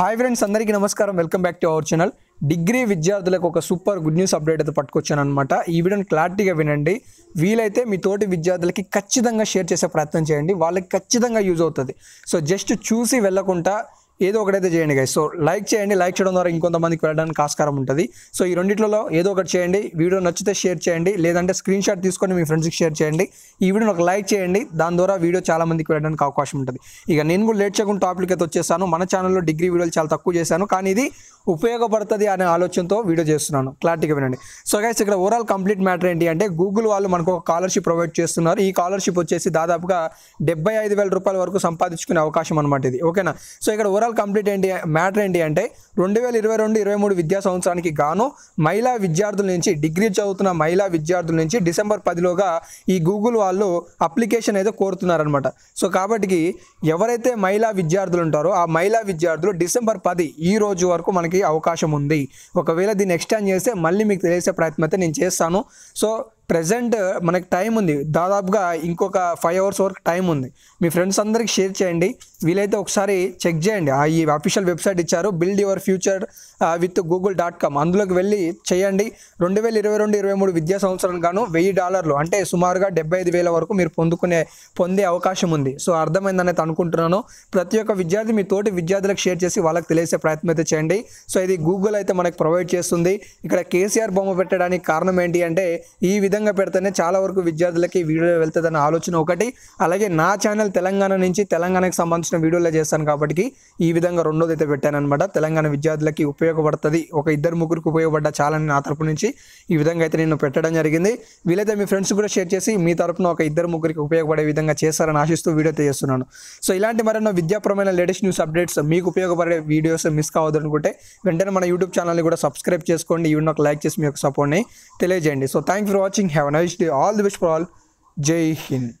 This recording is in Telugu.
హాయ్ ఫ్రెండ్స్ అందరికీ నమస్కారం welcome back to our channel degree విద్యార్థులకు ఒక సూపర్ గుడ్ న్యూస్ అప్డేట్ అయితే పట్టుకొచ్చాను అనమాట ఈ వీడియోని క్లారిటీగా వినండి వీలైతే మీ తోటి విద్యార్థులకి ఖచ్చితంగా షేర్ చేసే ప్రయత్నం చేయండి వాళ్ళకి ఖచ్చితంగా యూజ్ అవుతుంది సో జస్ట్ చూసి వెళ్ళకుండా ఏదో ఒకటైతే చేయండి గాయ సో లైక్ చేయండి లైక్ చేయడం ద్వారా ఇంకొంతమందికి వెళ్ళడానికి ఆస్కారం ఉంటుంది సో ఈ రెండిట్లలో ఏదో ఒకటి చేయండి వీడియో నచ్చితే షేర్ చేయండి లేదంటే స్క్రీన్ షాట్ తీసుకొని మీ ఫ్రెండ్స్కి షేర్ చేయండి ఈ వీడియోని ఒక లైక్ చేయండి దాని ద్వారా వీడియో చాలా మందికి వెళ్ళడానికి అవకాశం ఉంటుంది ఇక నేను కూడా లేట్ చేయకుండా టాపిక్ అయితే వచ్చేసాను మన ఛానల్లో డిగ్రీ వీడియోలు చాలా తక్కువ చేశాను కానీ ఇది ఉపయోగపడుతుంది అనే ఆలోచనతో వీడియో చేస్తున్నాను క్లారిటీగా వినండి సో గైస్ ఇక్కడ ఓవరాల్ కంప్లీట్ మ్యాటర్ ఏంటి అంటే గూగుల్ వాళ్ళు మనకు ఒక స్కాలర్షిప్ ప్రొవైడ్ చేస్తున్నారు ఈ స్కాలర్షిప్ వచ్చేసి దాదాపుగా డెబ్బై ఐదు వేల రూపాయల వరకు సంపాదించుకునే అవకాశం అనమాట ఇది ఓకేనా సో ఇక్కడ ఓవరాల్ కంప్లీట్ ఏంటి మ్యాటర్ ఏంటి అంటే రెండు వేల ఇరవై రెండు ఇరవై మూడు విద్యా సంవత్సరానికి గాను మహిళా విద్యార్థుల నుంచి డిగ్రీ చదువుతున్న మహిళా విద్యార్థుల నుంచి డిసెంబర్ పదిలోగా ఈ గూగుల్ వాళ్ళు అప్లికేషన్ అయితే కోరుతున్నారనమాట సో కాబట్టి ఎవరైతే మహిళా విద్యార్థులు ఉంటారో ఆ మహిళా విద్యార్థులు డిసెంబర్ పది ఈ రోజు వరకు మనకి అవకాశం ఉంది ఒకవేళ దీన్ని ఎక్స్టెండ్ చేస్తే మళ్ళీ మీకు తెలిసే ప్రయత్నం అయితే నేను చేస్తాను సో ప్రజెంట్ మనకి టైం ఉంది దాదాపుగా ఇంకొక ఫైవ్ అవర్స్ వరకు టైం ఉంది మీ ఫ్రెండ్స్ అందరికి షేర్ చేయండి వీలైతే ఒకసారి చెక్ చేయండి ఆ ఈ అఫీషియల్ వెబ్సైట్ ఇచ్చారు build your future with Google dot com అందులోకి వెళ్ళి చేయండి రెండు వేల ఇరవై రెండు ఇరవై మూడు విద్యా సంవత్సరానికి గాను వెయ్యి డాలర్లు అంటే సుమారుగా డెబ్బై ఐదు వేల వరకు మీరు పొందుకునే పొందే అవకాశం ఉంది సో అర్థమైందనేది అనుకుంటున్నాను ప్రతి ఒక్క విద్యార్థి మీ తోటి విద్యార్థులకు షేర్ చేసి వాళ్ళకి తెలిసే ప్రయత్నం అయితే చేయండి సో ఇది గూగుల్ అయితే మనకు ప్రొవైడ్ చేస్తుంది ఇక్కడ కేసీఆర్ బొమ్మ పెట్టడానికి కారణం ఏంటి అంటే ఈ విధంగా విధంగా పెడితేనే చాలా వరకు విద్యార్థులకి వీడియో వెళ్తుందన్న ఆలోచన ఒకటి అలాగే నా ఛానల్ తెలంగాణ నుంచి తెలంగాణకు సంబంధించిన వీడియోలే చేస్తాను కాబట్టి ఈ విధంగా రెండోది అయితే పెట్టానమాట తెలంగాణ విద్యార్థులకి ఉపయోగపడుతుంది ఒక ఇద్దరు ముగ్గురికి ఉపయోగపడ్డా చాలని నా తరపు నుంచి ఈ విధంగా అయితే నేను పెట్టడం జరిగింది వీలైతే మీ ఫ్రెండ్స్ కూడా షేర్ చేసి మీ తరపున ఒక ఇద్దరు ముగ్గురికి ఉపయోగపడే విధంగా చేస్తారని ఆశిస్తూ వీడియో అయితే చేస్తున్నాను సో ఇలాంటి మరెన్నో విద్యాపరమైన లేటెస్ట్ న్యూస్ అప్డేట్స్ మీకు ఉపయోగపడే వీడియోస్ మిస్ కావద్దు అనుకుంటే వెంటనే మన యూట్యూబ్ ఛానల్ని కూడా సబ్స్క్రైబ్ చేసుకోండి ఈ ఒక లైక్ చేసి మీ యొక్క సపోర్ట్ని తెలియజేయండి so thank for watching Have a nice day. All the best for all. Jai Hind.